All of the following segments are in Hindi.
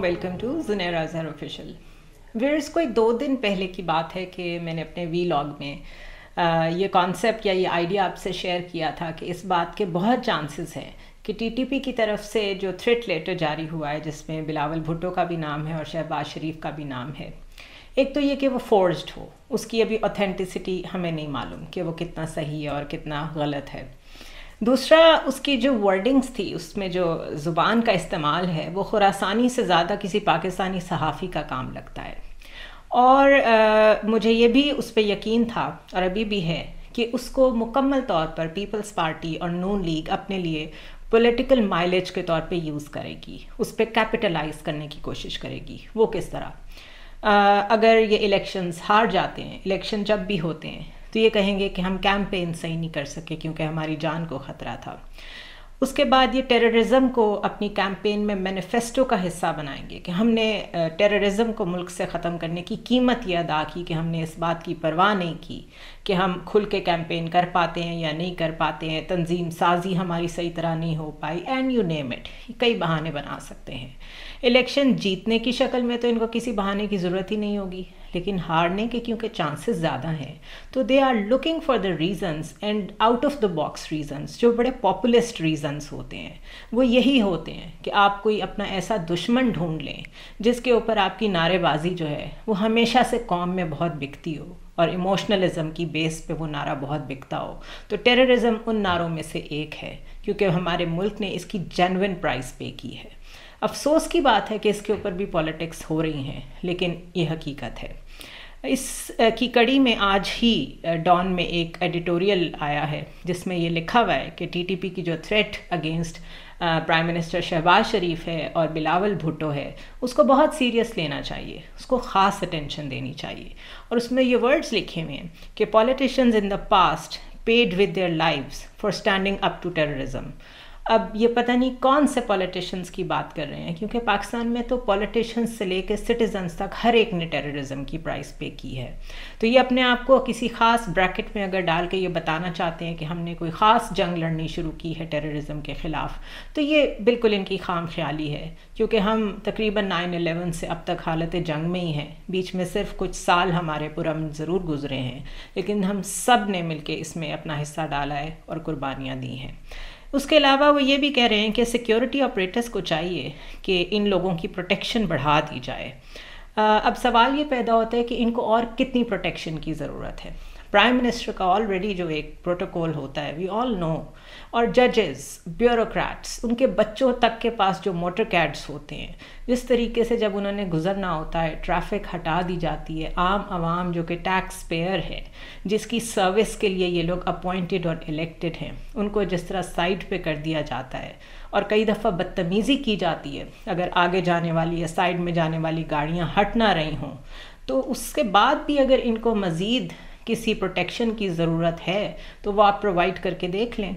वेलकम टू जुनेरा जहर ऑफिशियल वीरस कोई दो दिन पहले की बात है कि मैंने अपने वी लॉग में ये कॉन्सेप्ट या ये आइडिया आपसे शेयर किया था कि इस बात के बहुत चांसेस हैं कि टीटीपी की तरफ से जो थ्रेट लेटर जारी हुआ है जिसमें बिलावल भुट्टो का भी नाम है और शहबाज शरीफ का भी नाम है एक तो ये कि वो फोर्ज हो उसकी अभी ऑथेंटिसिटी हमें नहीं मालूम कि वो कितना सही है और कितना गलत है दूसरा उसकी जो वर्डिंग्स थी उसमें जो ज़ुबान का इस्तेमाल है वो खुरासानी से ज़्यादा किसी पाकिस्तानी सहाफ़ी का काम लगता है और आ, मुझे ये भी उस पर यकीन था और अभी भी है कि उसको मुकम्मल तौर पर पीपल्स पार्टी और नून लीग अपने लिए पॉलिटिकल माइलेज के तौर पे यूज़ करेगी उस पर कैपिटलाइज करने की कोशिश करेगी वो किस तरह आ, अगर ये इलेक्शंस हार जाते हैं इलेक्शन जब भी होते हैं तो ये कहेंगे कि हम कैंपेन सही नहीं कर सके क्योंकि हमारी जान को ख़तरा था उसके बाद ये टेररिज्म को अपनी कैंपेन में मैनिफेस्टो का हिस्सा बनाएंगे कि हमने टेररिज्म को मुल्क से ख़त्म करने की कीमत यह अदा की कि हमने इस बात की परवाह नहीं की कि हम खुल के कैंपेन कर पाते हैं या नहीं कर पाते हैं तंजीम साजी हमारी सही तरह नहीं हो पाई एंड यू नेम इट कई बहाने बना सकते हैं इलेक्शन जीतने की शक्ल में तो इनको किसी बहाने की ज़रूरत ही नहीं होगी लेकिन हारने के क्योंकि चांसेस ज़्यादा हैं तो they are looking for the reasons and out of the box reasons जो बड़े पॉपुलिस्ट रीज़न्स होते हैं वो यही होते हैं कि आप कोई अपना ऐसा दुश्मन ढूंढ लें जिसके ऊपर आपकी नारेबाजी जो है वो हमेशा से कॉम में बहुत बिकती हो और इमोशनलिज्म की बेस पे वो नारा बहुत बिकता हो तो टेररिज्म उन नारों में से एक है क्योंकि हमारे मुल्क ने इसकी जेनविन प्राइस पे की है अफसोस की बात है कि इसके ऊपर भी पॉलिटिक्स हो रही हैं लेकिन ये हकीकत है इस की कड़ी में आज ही डॉन में एक एडिटोरियल आया है जिसमें ये लिखा हुआ है कि टीटीपी की जो threat against prime minister Shehbaz Sharif है और बिलावल भुट्टो है उसको बहुत सीरियस लेना चाहिए उसको ख़ास अटेंशन देनी चाहिए और उसमें ये वर्ड्स लिखे हुए हैं कि politicians in the past paid with their lives for standing up to terrorism अब ये पता नहीं कौन से पॉलिटिशियंस की बात कर रहे हैं क्योंकि पाकिस्तान में तो पॉलिटिशियंस से लेकर सिटीजन्स तक हर एक ने टेररिज्म की प्राइस पे की है तो ये अपने आप को किसी ख़ास ब्रैकेट में अगर डाल के ये बताना चाहते हैं कि हमने कोई ख़ास जंग लड़नी शुरू की है टेररिज्म के ख़िलाफ़ तो ये बिल्कुल इनकी खाम ख्याली है क्योंकि हम तकरीबन नाइन अलेवन से अब तक हालत जंग में ही हैं बीच में सिर्फ कुछ साल हमारे पुरम ज़रूर गुजरे हैं लेकिन हम सब ने मिल इसमें अपना हिस्सा डाला है और कुर्बानियाँ दी हैं उसके अलावा वो ये भी कह रहे हैं कि सिक्योरिटी ऑपरेटर्स को चाहिए कि इन लोगों की प्रोटेक्शन बढ़ा दी जाए अब सवाल ये पैदा होता है कि इनको और कितनी प्रोटेक्शन की ज़रूरत है प्राइम मिनिस्टर का ऑलरेडी जो एक प्रोटोकॉल होता है वी ऑल नो और जजेस ब्यूरोक्रेट्स उनके बच्चों तक के पास जो मोटर कैड्स होते हैं जिस तरीके से जब उन्होंने गुजरना होता है ट्रैफिक हटा दी जाती है आम आवाम जो कि टैक्स पेयर है जिसकी सर्विस के लिए ये लोग अपॉइंटेड और इलेक्टेड हैं उनको जिस तरह साइड पे कर दिया जाता है और कई दफ़ा बदतमीज़ी की जाती है अगर आगे जाने वाली या साइड में जाने वाली गाड़ियाँ हट ना रही हों तो उसके बाद भी अगर इनको मज़ीद किसी प्रोटेक्शन की ज़रूरत है तो वो आप प्रोवाइड करके देख लें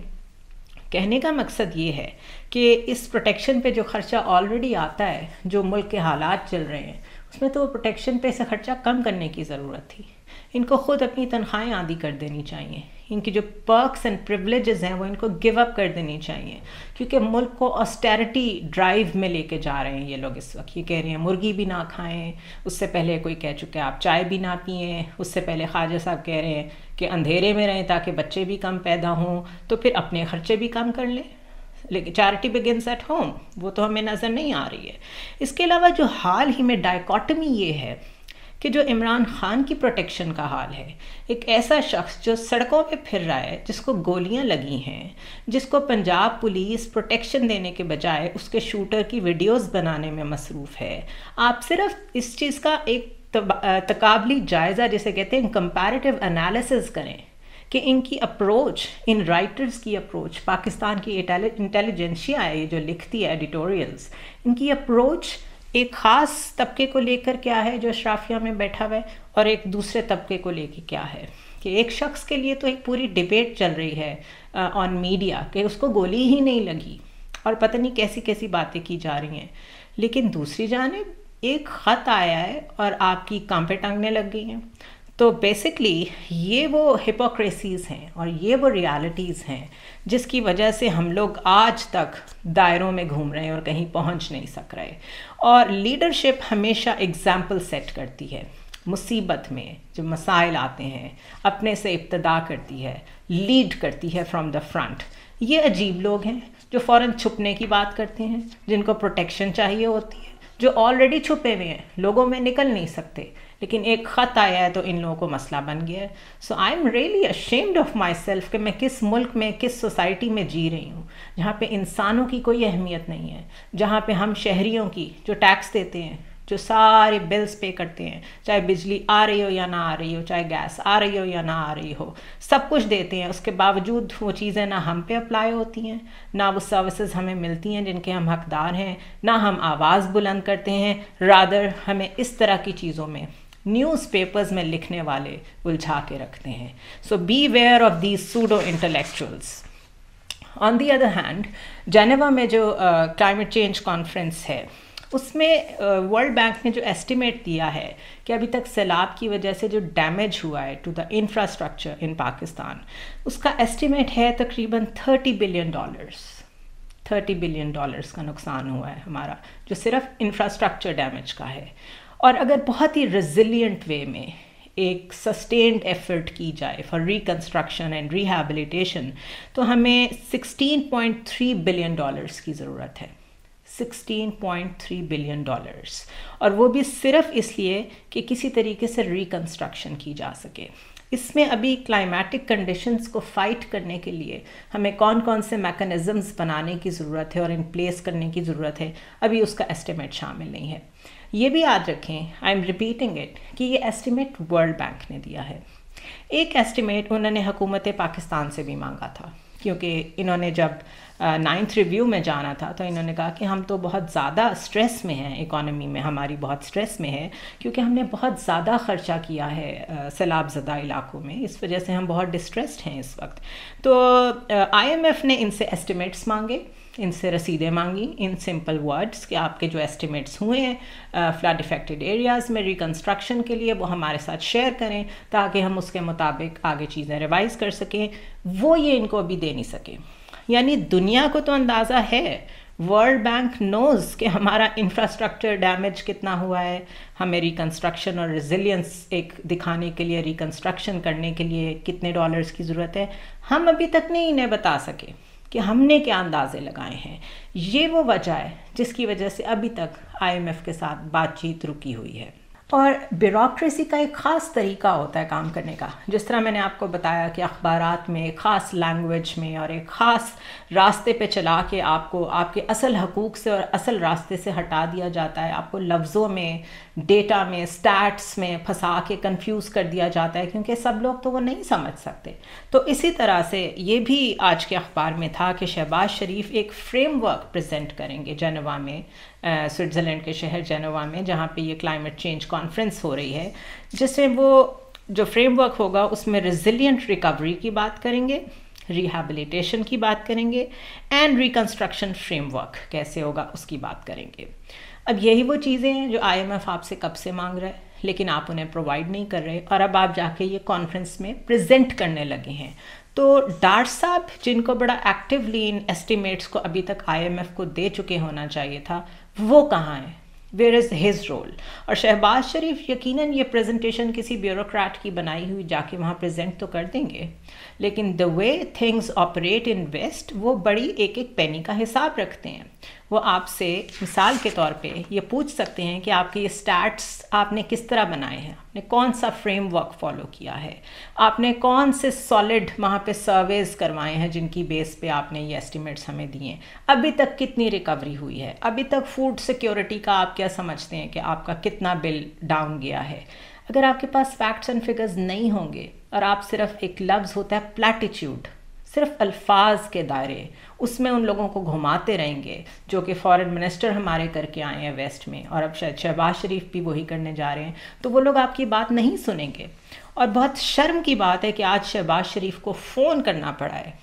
कहने का मकसद ये है कि इस प्रोटेक्शन पे जो ख़र्चा ऑलरेडी आता है जो मुल्क के हालात चल रहे हैं उसमें तो वो प्रोटेक्शन पे से ख़र्चा कम करने की ज़रूरत थी इनको ख़ुद अपनी तनख्वाहें आदि कर देनी चाहिए इनकी जो पर्क्स एंड प्रिवलेजेस हैं वो इनको गिव अप कर देनी चाहिए क्योंकि मुल्क को ऑस्टेरिटी ड्राइव में लेके जा रहे हैं ये लोग इस वक्त ये कह रहे हैं मुर्गी भी ना खाएं उससे पहले कोई कह चुके हैं आप चाय भी ना पिए उससे पहले ख्वाजा साहब कह रहे हैं कि अंधेरे में रहें ताकि बच्चे भी कम पैदा हों तो फिर अपने खर्चे भी कम कर लें लेकिन चैरिटी बिगिनस एट होम वो तो हमें नज़र नहीं आ रही है इसके अलावा जो हाल ही में डायकॉटमी ये है कि जो इमरान खान की प्रोटेक्शन का हाल है एक ऐसा शख्स जो सड़कों पे फिर रहा है जिसको गोलियां लगी हैं जिसको पंजाब पुलिस प्रोटेक्शन देने के बजाय उसके शूटर की वीडियोस बनाने में मसरूफ़ है आप सिर्फ इस चीज़ का एक तकाबली जायज़ा जिसे कहते हैं कंपैरेटिव एनालिसिस करें कि इनकी अप्रोच इन राइटर्स की अप्रोच पाकिस्तान की इंटेलिजेंशिया है जो लिखती है एडिटोरियल्स इनकी अप्रोच एक ख़ास तबके को लेकर क्या है जो अशराफिया में बैठा हुआ है और एक दूसरे तबके को लेकर क्या है कि एक शख्स के लिए तो एक पूरी डिबेट चल रही है ऑन uh, मीडिया कि उसको गोली ही नहीं लगी और पता नहीं कैसी कैसी बातें की जा रही हैं लेकिन दूसरी जानब एक ख़त आया है और आपकी कांपे टांगने लग गई हैं तो बेसिकली ये वो हिपोक्रेसीज़ हैं और ये वो रियलिटीज़ हैं जिसकी वजह से हम लोग आज तक दायरों में घूम रहे हैं और कहीं पहुंच नहीं सक रहे और लीडरशिप हमेशा एग्ज़ाम्पल सेट करती है मुसीबत में जो मसाइल आते हैं अपने से इब्तदा करती है लीड करती है फ्रॉम द फ्रंट ये अजीब लोग हैं जो फ़ौर छुपने की बात करते हैं जिनको प्रोटेक्शन चाहिए होती है जो ऑलरेडी छुपे हुए हैं लोगों में निकल नहीं सकते लेकिन एक ख़त आया है तो इन लोगों को मसला बन गया है so I am really ashamed of myself कि मैं किस मुल्क में किस सोसाइटी में जी रही हूँ जहाँ पे इंसानों की कोई अहमियत नहीं है जहाँ पे हम शहरीों की जो टैक्स देते हैं जो सारे बिल्स पे करते हैं चाहे बिजली आ रही हो या ना आ रही हो चाहे गैस आ रही हो या ना आ रही हो सब कुछ देते हैं उसके बावजूद वो चीज़ें ना हम पे अप्लाई होती हैं ना वो सर्विसेज हमें मिलती हैं जिनके हम हकदार हैं ना हम आवाज़ बुलंद करते हैं रादर हमें इस तरह की चीज़ों में न्यूज़पेपर्स में लिखने वाले उलझा के रखते हैं so be aware of these pseudo intellectuals on the other hand Geneva में जो क्लाइमेट चेंज कॉन्फ्रेंस है उसमें वर्ल्ड uh, बैंक ने जो एस्टिमेट दिया है कि अभी तक सैलाब की वजह से जो डैमेज हुआ है to the infrastructure in Pakistan उसका एस्टिमेट है तकरीबन thirty billion dollars thirty billion dollars का नुकसान हुआ है हमारा जो सिर्फ इंफ्रास्ट्रक्चर डैमेज का है और अगर बहुत ही रेजिलियंट वे में एक सस्टेन्ड एफर्ट की जाए फॉर रिकन्स्ट्रक्शन एंड रिहेबिलिटेशन तो हमें 16.3 बिलियन डॉलर्स की ज़रूरत है 16.3 बिलियन डॉलर्स और वो भी सिर्फ इसलिए कि किसी तरीके से रिकन्स्ट्रक्शन की जा सके इसमें अभी क्लाइमेटिक कंडीशंस को फाइट करने के लिए हमें कौन कौन से मैकेनिज़म्स बनाने की ज़रूरत है और इन प्लेस करने की ज़रूरत है अभी उसका एस्टिमेट शामिल नहीं है ये भी याद रखें आई एम रिपीटिंग इट कि ये एस्टिमेट वर्ल्ड बैंक ने दिया है एक एस्टिमेट उन्होंने हुकूमत पाकिस्तान से भी मांगा था क्योंकि इन्होंने जब नाइन्थ रिव्यू में जाना था तो इन्होंने कहा कि हम तो बहुत ज़्यादा स्ट्रेस में हैं इकोनॉमी में हमारी बहुत स्ट्रेस में है क्योंकि हमने बहुत ज़्यादा ख़र्चा किया है सैलाब ज़दा इलाकों में इस वजह से हम बहुत डिस्ट्रेस्ड हैं इस वक्त तो आईएमएफ ने इनसे एस्टिमेट्स मांगे इनसे रसीदें मांगी इन सिंपल वर्ड्स कि आपके जो एस्टिमेट्स हुए हैं फ्लड इफेक्टेड एरियाज़ में रिकन्स्ट्रक्शन के लिए वो हमारे साथ शेयर करें ताकि हम उसके मुताबिक आगे चीज़ें रिवाइज़ कर सकें वो ये इनको अभी दे नहीं सके यानी दुनिया को तो अंदाज़ा है वर्ल्ड बैंक नोज़ कि हमारा इंफ्रास्ट्रक्चर डैमेज कितना हुआ है हमें रिकन्स्ट्रक्शन और रिजिलियंस एक दिखाने के लिए रिकन्स्ट्रक्शन करने के लिए कितने डॉलर्स की ज़रूरत है हम अभी तक नहीं इन्हें बता सके कि हमने क्या अंदाजे लगाए हैं ये वो वजह है जिसकी वजह से अभी तक आईएमएफ के साथ बातचीत रुकी हुई है और ब्यूरोसी का एक ख़ास तरीका होता है काम करने का जिस तरह मैंने आपको बताया कि अखबार में एक ख़ास लैंग्वेज में और एक ख़ास रास्ते पे चला के आपको आपके असल हकूक़ से और असल रास्ते से हटा दिया जाता है आपको लफ्ज़ों में डेटा में स्टैट्स में फंसा के कंफ्यूज कर दिया जाता है क्योंकि सब लोग तो वो नहीं समझ सकते तो इसी तरह से ये भी आज के अखबार में था कि शहबाज शरीफ एक फ्रेमवर्क प्रेजेंट करेंगे जनवा में स्विट्ज़रलैंड के शहर जनवा में जहाँ पे ये क्लाइमेट चेंज कॉन्फ्रेंस हो रही है जिसमें वो जो फ्रेमवर्क होगा उसमें रेजिलियंट रिकवरी की बात करेंगे रिहेबिलिटेशन की बात करेंगे एंड रिकन्स्ट्रक्शन फ्रेमवर्क कैसे होगा उसकी बात करेंगे अब यही वो चीज़ें हैं जो आईएमएफ आपसे कब से मांग रहा है लेकिन आप उन्हें प्रोवाइड नहीं कर रहे और अब आप जाके ये कॉन्फ्रेंस में प्रेजेंट करने लगे हैं तो डार साहब जिनको बड़ा एक्टिवली इन एस्टिमेट्स को अभी तक आईएमएफ को दे चुके होना चाहिए था वो कहाँ हैं वेयर इज़ हिज रोल और शहबाज शरीफ यकीनन ये प्रेजेंटेशन किसी ब्यूरोक्रेट की बनाई हुई जाके वहाँ प्रेजेंट तो कर देंगे लेकिन the way things operate in West वो बड़ी एक एक पेनी का हिसाब रखते हैं वो आपसे मिसाल के तौर पे ये पूछ सकते हैं कि आपके ये स्टैट्स आपने किस तरह बनाए हैं आपने कौन सा फ्रेमवर्क फॉलो किया है आपने कौन से सॉलिड वहाँ पे सर्वेज करवाए हैं जिनकी बेस पे आपने ये एस्टिमेट्स हमें दिए अभी तक कितनी रिकवरी हुई है अभी तक फूड सिक्योरिटी का आप क्या समझते हैं कि आपका कितना बिल डाउन गया है अगर आपके पास फैक्ट्स एंड फिगर्स नहीं होंगे और आप सिर्फ एक लफ्ज़ होता है प्लेटिट्यूड सिर्फ अल्फाज के दायरे उसमें उन लोगों को घुमाते रहेंगे जो कि फॉरेन मिनिस्टर हमारे करके आए हैं वेस्ट में और अब शायद शहबाज शरीफ भी वही करने जा रहे हैं तो वो लोग आपकी बात नहीं सुनेंगे और बहुत शर्म की बात है कि आज शहबाज शरीफ को फ़ोन करना पड़ा है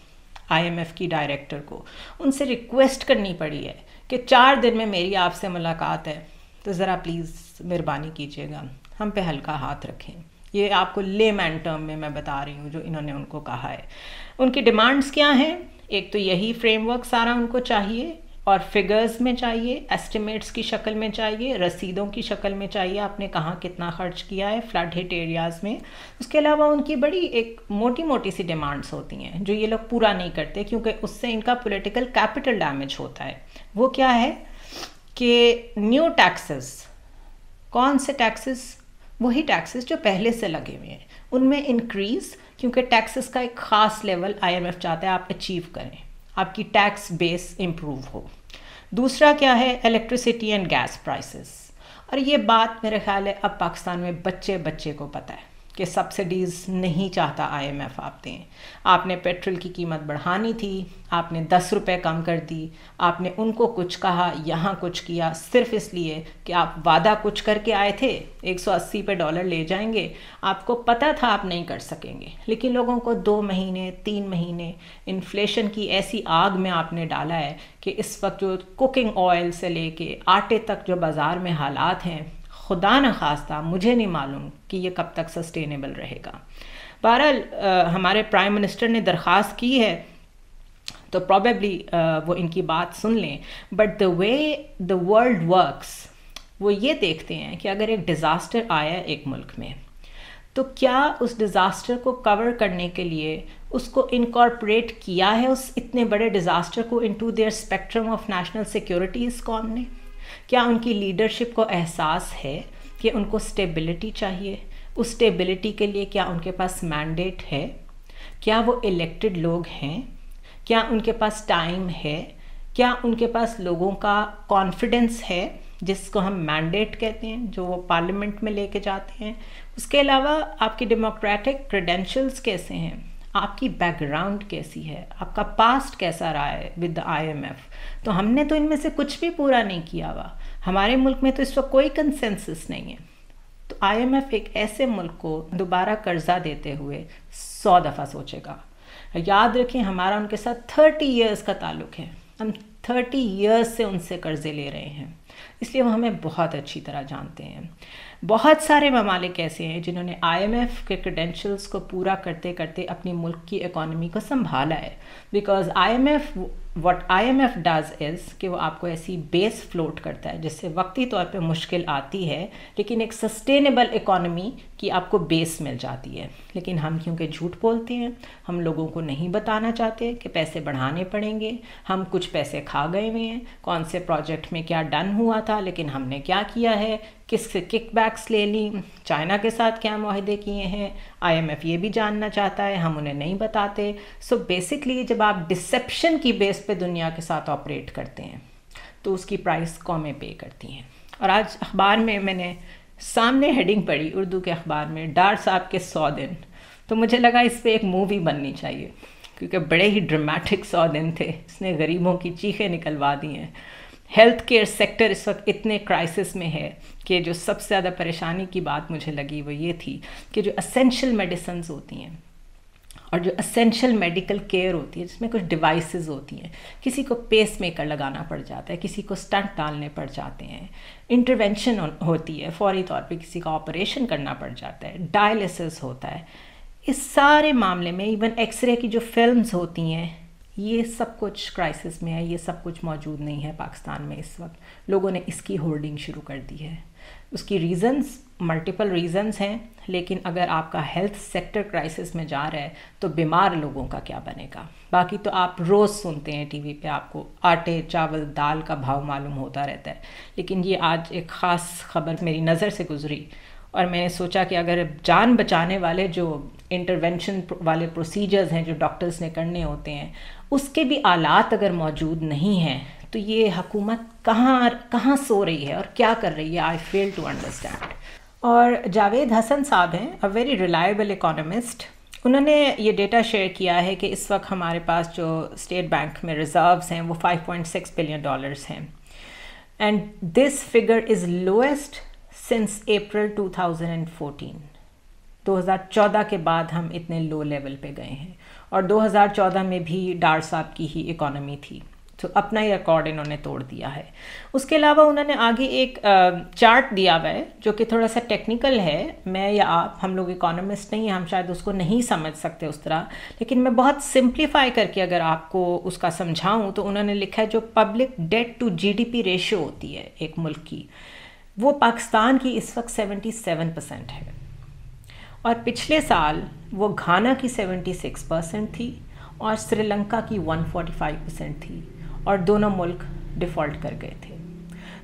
आईएमएफ की डायरेक्टर को उनसे रिक्वेस्ट करनी पड़ी है कि चार दिन में मेरी आपसे मुलाकात है तो ज़रा प्लीज़ मेहरबानी कीजिएगा हम पे हल्का हाथ रखें ये आपको ले मैन टर्म में मैं बता रही हूँ जो इन्होंने उनको कहा है उनकी डिमांड्स क्या हैं एक तो यही फ्रेमवर्क सारा उनको चाहिए और फिगर्स में चाहिए एस्टिमेट्स की शक्ल में चाहिए रसीदों की शक्ल में चाहिए आपने कहाँ कितना खर्च किया है फ्लड हिट एरियाज़ में उसके अलावा उनकी बड़ी एक मोटी मोटी सी डिमांड्स होती हैं जो ये लोग पूरा नहीं करते क्योंकि उससे इनका पॉलिटिकल कैपिटल डैमेज होता है वो क्या है कि न्यू टैक्सेस कौन से टैक्सेस वही टैक्सेस जो पहले से लगे हुए हैं उनमें इंक्रीज़ क्योंकि टैक्सेस का एक ख़ास लेवल आईएमएफ चाहता है आप अचीव करें आपकी टैक्स बेस इम्प्रूव हो दूसरा क्या है इलेक्ट्रिसिटी एंड गैस प्राइसेस और ये बात मेरे ख्याल है अब पाकिस्तान में बच्चे बच्चे को पता है कि सब्सिडीज़ नहीं चाहता आईएमएफ आप दें आपने पेट्रोल की कीमत बढ़ानी थी आपने दस रुपये कम कर दी आपने उनको कुछ कहा यहाँ कुछ किया सिर्फ इसलिए कि आप वादा कुछ करके आए थे 180 पे डॉलर ले जाएंगे आपको पता था आप नहीं कर सकेंगे लेकिन लोगों को दो महीने तीन महीने इन्फ्लेशन की ऐसी आग में आपने डाला है कि इस वक्त जो कुकिंग ऑयल से लेके आटे तक जो बाज़ार में हालात हैं खुदा न खास्ता मुझे नहीं मालूम कि ये कब तक सस्टेनेबल रहेगा बहरहाल हमारे प्राइम मिनिस्टर ने दरख्वास्त की है तो प्रॉबेबली वो इनकी बात सुन लें but the way the world works वो ये देखते हैं कि अगर एक डिज़ास्टर आया एक मुल्क में तो क्या उस डिज़ास्टर को कवर करने के लिए उसको इनकॉर्पोरेट किया है उस इतने बड़े डिज़ास्टर को into their spectrum of national security इस कॉम ने क्या उनकी लीडरशिप को एहसास है कि उनको स्टेबिलिटी चाहिए उस स्टेबिलिटी के लिए क्या उनके पास मैंडेट है क्या वो इलेक्टेड लोग हैं क्या उनके पास टाइम है क्या उनके पास लोगों का कॉन्फिडेंस है जिसको हम मैंडेट कहते हैं जो वो पार्लियामेंट में लेके जाते हैं उसके अलावा आपके डेमोक्रेटिक क्रेडेंशियल्स कैसे हैं आपकी बैकग्राउंड कैसी है आपका पास्ट कैसा रहा है विद द आईएमएफ तो हमने तो इनमें से कुछ भी पूरा नहीं किया हुआ हमारे मुल्क में तो इस वक्त कोई कंसेंसस नहीं है तो आईएमएफ एक ऐसे मुल्क को दोबारा कर्जा देते हुए सौ दफ़ा सोचेगा याद रखें हमारा उनके साथ थर्टी ईयर्स का ताल्लुक है हम थर्टी ईयर्स से उनसे कर्जे ले रहे हैं इसलिए वो हमें बहुत अच्छी तरह जानते हैं बहुत सारे ममालिक ऐसे हैं जिन्होंने आईएमएफ के क्रेडेंशियल्स को पूरा करते करते अपने मुल्क की इकोनॉमी को संभाला है because IMF what IMF does is कि वो आपको ऐसी बेस फ्लोट करता है जिससे वक्ती तौर पे मुश्किल आती है लेकिन एक सस्टेनेबल इकोनॉमी की आपको बेस मिल जाती है लेकिन हम क्योंकि झूठ बोलते हैं हम लोगों को नहीं बताना चाहते कि पैसे बढ़ाने पड़ेंगे हम कुछ पैसे खा गए हुए हैं कौन से प्रोजेक्ट में क्या डन हुआ हुआ था लेकिन हमने क्या किया है किससे किकबैक्स ले ली चाइना के साथ क्या माहदे किए हैं आईएमएफ ये भी जानना चाहता है हम उन्हें नहीं बताते सो so बेसिकली जब आप डिसेप्शन की बेस पे दुनिया के साथ ऑपरेट करते हैं तो उसकी प्राइस कौमें पे करती हैं और आज अखबार में मैंने सामने हेडिंग पढ़ी उर्दू के अखबार में डार साहब के सौ दिन तो मुझे लगा इस पर एक मूवी बननी चाहिए क्योंकि बड़े ही ड्रामेटिक सौ दिन थे इसने गरीबों की चीखें निकलवा दी हैं हेल्थ केयर सेक्टर इस वक्त इतने क्राइसिस में है कि जो सबसे ज़्यादा परेशानी की बात मुझे लगी वो ये थी कि जो असेंशियल मेडिसन होती हैं और जो असेंशियल मेडिकल केयर होती है जिसमें कुछ डिवाइसेस होती हैं किसी को पेस मेकर लगाना पड़ जाता है किसी को स्टंट डालने पड़ जाते हैं इंटरवेंशन होती है फौरी तौर पे किसी का ऑपरेशन करना पड़ जाता है डायलिसिस होता है इस सारे मामले में इवन एक्सरे की जो फिल्म्स होती हैं ये सब कुछ क्राइसिस में है ये सब कुछ मौजूद नहीं है पाकिस्तान में इस वक्त लोगों ने इसकी होर्डिंग शुरू कर दी है उसकी रीज़न्स मल्टीपल रीज़न्स हैं लेकिन अगर आपका हेल्थ सेक्टर क्राइसिस में जा रहा है तो बीमार लोगों का क्या बनेगा बाकी तो आप रोज़ सुनते हैं टीवी पे आपको आटे चावल दाल का भाव मालूम होता रहता है लेकिन ये आज एक ख़ास खबर मेरी नज़र से गुजरी और मैंने सोचा कि अगर जान बचाने वाले जो इंटरवेंशन वाले प्रोसीजर्स हैं जो डॉक्टर्स ने करने होते हैं उसके भी आलात अगर मौजूद नहीं हैं तो ये हकूमत कहाँ कहाँ सो रही है और क्या कर रही है आई फेल टू अंडरस्टैंड और जावेद हसन साहब हैं अ वेरी रिलायबल इकोनॉमिस्ट उन्होंने ये डेटा शेयर किया है कि इस वक्त हमारे पास जो स्टेट बैंक में रिज़र्व्स हैं वो 5.6 बिलियन डॉलर्स हैं and this figure is lowest since April 2014 2014 के बाद हम इतने लो लेवल पे गए हैं और 2014 में भी डार साहब की ही इकोनॉमी थी तो अपना ही रिकॉर्ड इन्होंने तोड़ दिया है उसके अलावा उन्होंने आगे एक चार्ट दिया हुआ है जो कि थोड़ा सा टेक्निकल है मैं या आप हम लोग इकोनॉमिस्ट नहीं हम शायद उसको नहीं समझ सकते उस तरह लेकिन मैं बहुत सिंप्लीफाई करके अगर आपको उसका समझाऊं तो उन्होंने लिखा है जो public debt to GDP ratio होती है एक मुल्क की वो पाकिस्तान की इस वक्त सेवेंटी परसेंट है और पिछले साल वो घाना की 76 परसेंट थी और श्रीलंका की 145 परसेंट थी और दोनों मुल्क डिफ़ॉल्ट कर गए थे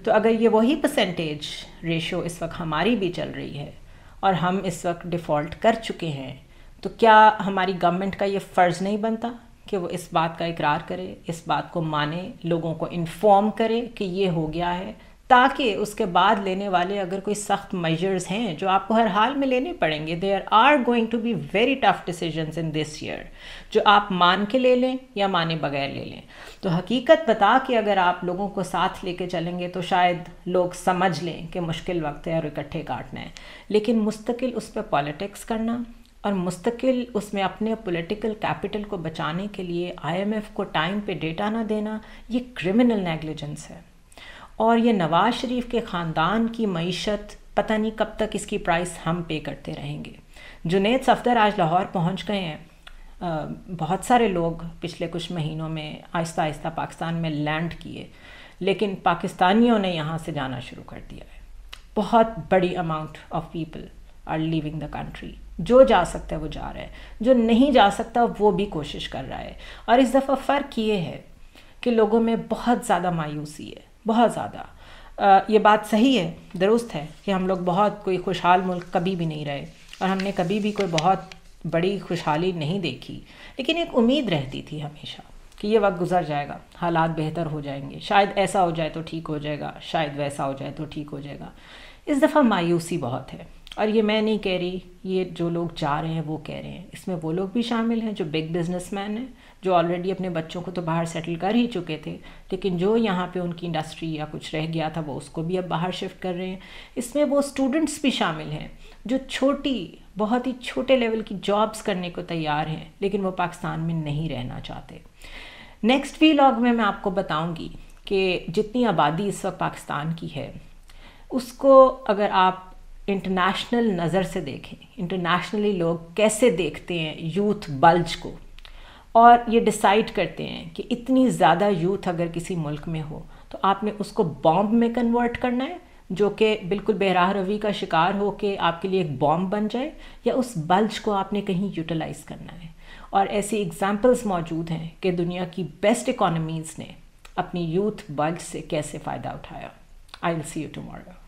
तो अगर ये वही परसेंटेज रेशो इस वक्त हमारी भी चल रही है और हम इस वक्त डिफ़ॉल्ट कर चुके हैं तो क्या हमारी गवर्नमेंट का ये फ़र्ज़ नहीं बनता कि वो इस बात का इकरार करे इस बात को माने लोगों को इन्फॉर्म करे कि ये हो गया है ताकि उसके बाद लेने वाले अगर कोई सख्त मेजर्स हैं जो आपको हर हाल में लेने पड़ेंगे there are going to be very tough decision in this year जो आप मान के ले लें या माने बगैर ले लें तो हकीकत बता के अगर आप लोगों को साथ लेके चलेंगे तो शायद लोग समझ लें कि मुश्किल वक्त है और इकट्ठे काटना है लेकिन मुस्तकिल उस पर पॉलिटिक्स करना और मुस्तकिल उसमें अपने पॉलिटिकल कैपिटल को बचाने के लिए आईएमएफ को टाइम पे डेटा ना देना ये क्रिमिनल नेगलिजेंस है और ये नवाज शरीफ के ख़ानदान की मीशत पता नहीं कब तक इसकी प्राइस हम पे करते रहेंगे जुनेद सफदर आज लाहौर पहुंच गए हैं बहुत सारे लोग पिछले कुछ महीनों में आहिस्ता आहिस्ता पाकिस्तान में लैंड किए लेकिन पाकिस्तानियों ने यहाँ से जाना शुरू कर दिया है बहुत बड़ी amount of people are living the country जो जा सकता है वो जा रहा है जो नहीं जा सकता वो भी कोशिश कर रहा है और इस दफ़ा फ़र्क ये है कि लोगों में बहुत ज़्यादा मायूसी है बहुत ज़्यादा ये बात सही है दुरुस्त है कि हम लोग बहुत कोई खुशहाल मुल्क कभी भी नहीं रहे और हमने कभी भी कोई बहुत बड़ी खुशहाली नहीं देखी लेकिन एक उम्मीद रहती थी हमेशा कि ये वक्त गुजर जाएगा हालात बेहतर हो जाएंगे शायद ऐसा हो जाए तो ठीक हो जाएगा शायद वैसा हो जाए तो ठीक हो जाएगा इस दफ़ा मायूसी बहुत है और ये मैं नहीं कह रही ये जो लोग जा रहे हैं वो कह रहे हैं इसमें वो लोग भी शामिल हैं जो बिग बिजनेसमैन हैं जो ऑलरेडी अपने बच्चों को तो बाहर सेटल कर ही चुके थे लेकिन जो यहाँ पे उनकी इंडस्ट्री या कुछ रह गया था वो उसको भी अब बाहर शिफ्ट कर रहे हैं इसमें वो स्टूडेंट्स भी शामिल हैं जो छोटी बहुत ही छोटे लेवल की जॉब्स करने को तैयार हैं लेकिन वो पाकिस्तान में नहीं रहना चाहते नेक्स्ट वी लॉग में मैं आपको बताऊंगी कि जितनी आबादी इस वक्त पाकिस्तान की है उसको अगर आप इंटरनेशनल नज़र से देखें इंटरनेशनली लोग कैसे देखते हैं यूथ बल्ज को और ये डिसाइड करते हैं कि इतनी ज़्यादा यूथ अगर किसी मुल्क में हो तो आपने उसको बॉम्ब में कन्वर्ट करना है जो कि बिल्कुल बहरा रवी का शिकार हो के आपके लिए एक बॉम्ब बन जाए या उस बल्ज को आपने कहीं यूटिलाइज़ करना है और ऐसी एग्ज़ाम्पल्स मौजूद हैं कि दुनिया की बेस्ट इकोनॉमीज़ ने अपनी यूथ बल्ज से कैसे फ़ायदा उठाया I will see you tomorrow